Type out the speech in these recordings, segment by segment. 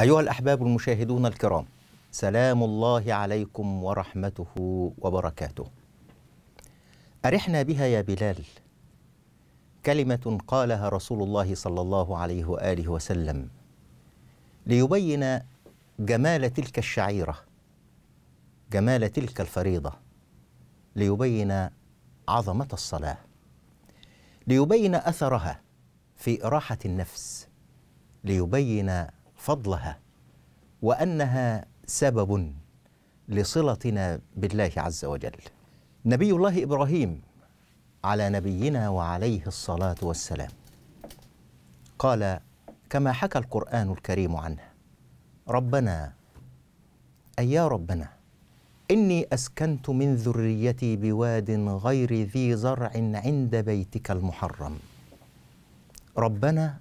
أيها الأحباب المشاهدون الكرام سلام الله عليكم ورحمته وبركاته أرحنا بها يا بلال كلمة قالها رسول الله صلى الله عليه وآله وسلم ليبين جمال تلك الشعيرة جمال تلك الفريضة ليبين عظمة الصلاة ليبين أثرها في إراحة النفس ليبين فضلها وانها سبب لصلتنا بالله عز وجل نبي الله ابراهيم على نبينا وعليه الصلاه والسلام قال كما حكى القران الكريم عنه ربنا اي يا ربنا اني اسكنت من ذريتي بواد غير ذي زرع عند بيتك المحرم ربنا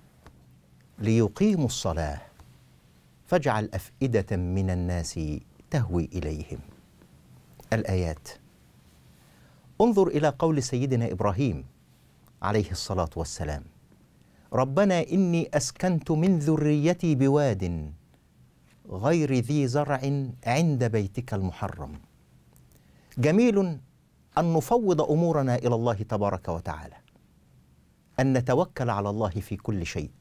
ليقيموا الصلاه فاجعل أفئدة من الناس تهوي إليهم الآيات انظر إلى قول سيدنا إبراهيم عليه الصلاة والسلام ربنا إني أسكنت من ذريتي بواد غير ذي زرع عند بيتك المحرم جميل أن نفوض أمورنا إلى الله تبارك وتعالى أن نتوكل على الله في كل شيء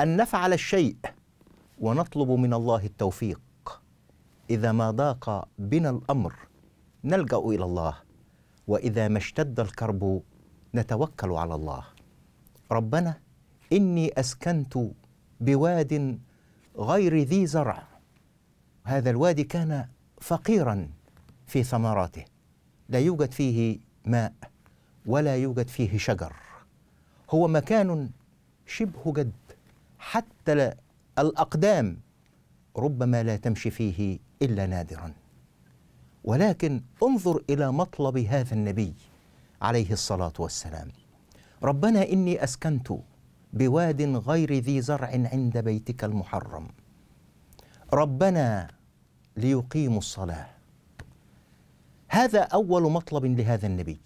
أن نفعل الشيء ونطلب من الله التوفيق إذا ما ضاق بنا الأمر نلجأ إلى الله وإذا ما اشتد الكرب نتوكل على الله ربنا إني أسكنت بواد غير ذي زرع هذا الوادي كان فقيرا في ثمراته لا يوجد فيه ماء ولا يوجد فيه شجر هو مكان شبه جد حتى الأقدام ربما لا تمشي فيه إلا نادرا ولكن انظر إلى مطلب هذا النبي عليه الصلاة والسلام ربنا إني أسكنت بواد غير ذي زرع عند بيتك المحرم ربنا ليقيموا الصلاة هذا أول مطلب لهذا النبي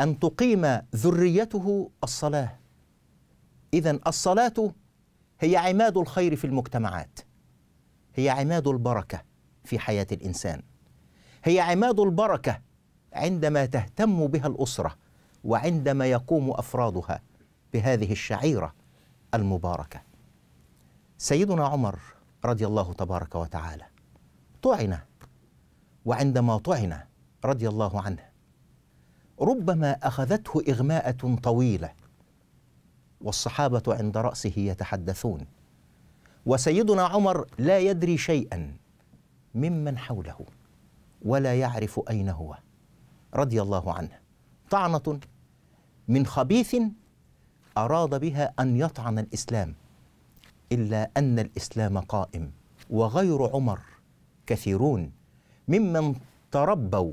أن تقيم ذريته الصلاة إذا الصلاة هي عماد الخير في المجتمعات هي عماد البركه في حياه الانسان هي عماد البركه عندما تهتم بها الاسره وعندما يقوم افرادها بهذه الشعيره المباركه سيدنا عمر رضي الله تبارك وتعالى طعن وعندما طعن رضي الله عنه ربما اخذته اغماءه طويله والصحابه عند راسه يتحدثون وسيدنا عمر لا يدري شيئا ممن حوله ولا يعرف اين هو رضي الله عنه طعنه من خبيث اراد بها ان يطعن الاسلام الا ان الاسلام قائم وغير عمر كثيرون ممن تربوا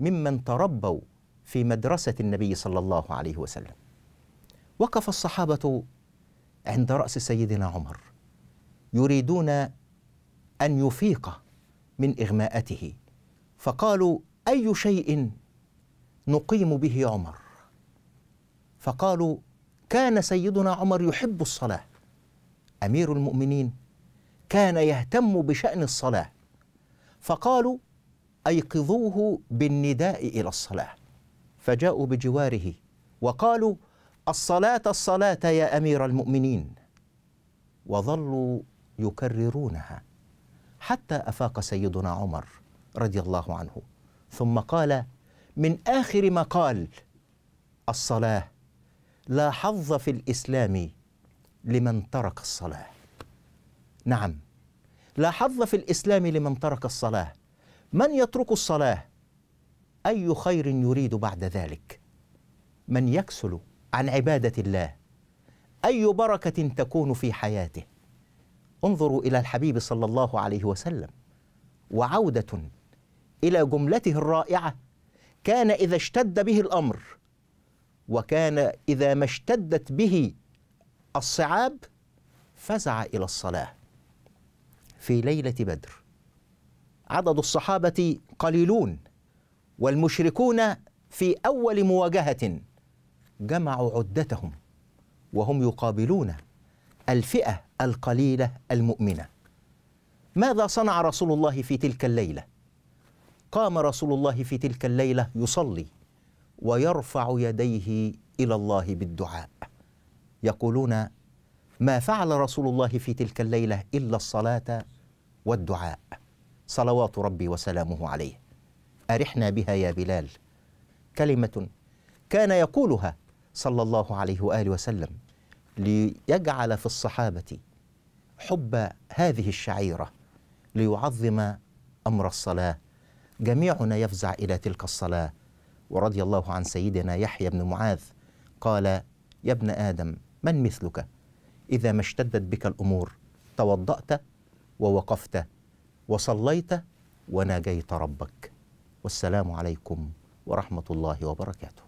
ممن تربوا في مدرسه النبي صلى الله عليه وسلم وقف الصحابة عند رأس سيدنا عمر يريدون أن يفيق من إغماءته فقالوا أي شيء نقيم به عمر فقالوا كان سيدنا عمر يحب الصلاة أمير المؤمنين كان يهتم بشأن الصلاة فقالوا أيقظوه بالنداء إلى الصلاة فجاءوا بجواره وقالوا الصلاة الصلاة يا أمير المؤمنين وظلوا يكررونها حتى أفاق سيدنا عمر رضي الله عنه ثم قال من آخر ما قال الصلاة لا حظ في الإسلام لمن ترك الصلاة نعم لا حظ في الإسلام لمن ترك الصلاة من يترك الصلاة أي خير يريد بعد ذلك من يكسل عن عباده الله اي بركه تكون في حياته انظروا الى الحبيب صلى الله عليه وسلم وعوده الى جملته الرائعه كان اذا اشتد به الامر وكان اذا ما اشتدت به الصعاب فزع الى الصلاه في ليله بدر عدد الصحابه قليلون والمشركون في اول مواجهه جمعوا عدتهم وهم يقابلون الفئه القليله المؤمنه ماذا صنع رسول الله في تلك الليله قام رسول الله في تلك الليله يصلي ويرفع يديه الى الله بالدعاء يقولون ما فعل رسول الله في تلك الليله الا الصلاه والدعاء صلوات ربي وسلامه عليه ارحنا بها يا بلال كلمه كان يقولها صلى الله عليه واله وسلم ليجعل في الصحابه حب هذه الشعيره ليعظم امر الصلاه جميعنا يفزع الى تلك الصلاه ورضي الله عن سيدنا يحيى بن معاذ قال يا ابن ادم من مثلك اذا ما اشتدت بك الامور توضات ووقفت وصليت وناجيت ربك والسلام عليكم ورحمه الله وبركاته